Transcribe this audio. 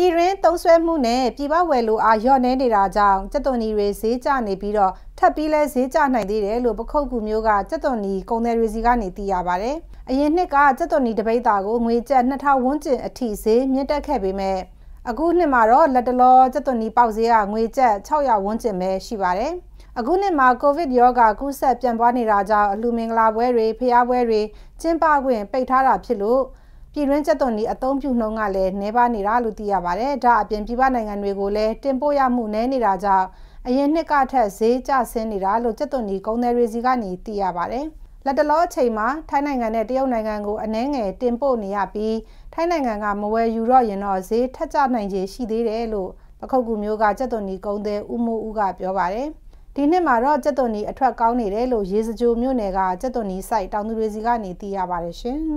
ပြည်ရင်းသုံးဆွဲမှုနဲ့ပြည်ပဝယ်လိုအားလျော့နေနေတာကြောင့်စက်သွန်နီတွေဈေးကျနေပြီးတော့ထပ်ပြီးလဲဈေးကျနိုင်သေးတယ်လို့ပခုတ်ကူမျိုးကစက်သွန်နီကုန်တယ်တွေစီကနေသိရပါတယ်။အရင်နှစ်ကစက်သွန်နီတပိတ်တာကိုငွေကျပ်2000ဝန်းကျင်အထိဈေးမြင့်တက်ခဲ့ပေမဲ့အခုနှစ်မှာတော့လက်တလောစက်သွန်နီပေါက်ဈေးကငွေကျပ်600ဝန်းကျင်ပဲရှိပါတယ်။အခုနှစ်မှာကိုဗစ်ရောဂါကူးစက်ပြန့်ပွားနေတာကြောင့်အလူမင်္ဂလာပွဲတွေဖျားပွဲတွေကျင်းပခွင့်ပိတ်ထားတာဖြစ်လို့ပြည်တွင်းကျပ်သွန်ဒီအသုံးပြုနှုန်းကလည်းနှဲပါနေတာလို့သိရပါတယ်။ဒါအပြင်ပြည်ပနိုင်ငံတွေကိုလည်းတင်ပို့ရမှုနည်းနေတာကြောင့်အရင်နှစ်ကထက်ဈေးကျဆင်းနေတာလို့ကျပ်သွန်ဒီကုန်သည်တွေစီကနေသိရပါတယ်။လက်တလောအချိန်မှာထိုင်းနိုင်ငံနဲ့တရုတ်နိုင်ငံကိုအနှဲငယ်တင်ပို့နေရပြီးထိုင်းနိုင်ငံကမဝယ်ယူတော့ရင်တော့ဈေးထက်ကျနိုင်ခြေရှိသေးတယ်လို့ပခုတ်ကူမျိုးကကျက်သွန်ဒီကုန်းသည်ဦးမိုးဦးကပြောပါတယ်။ဒီနှစ်မှာတော့ကျက်သွန်ဒီအထွက်ကောင်းနေတယ်လို့ရေစကြိုမြို့နယ်ကကျက်သွန်ဒီ site တောင်သူတွေစီကနေသိရပါတယ်ရှင်။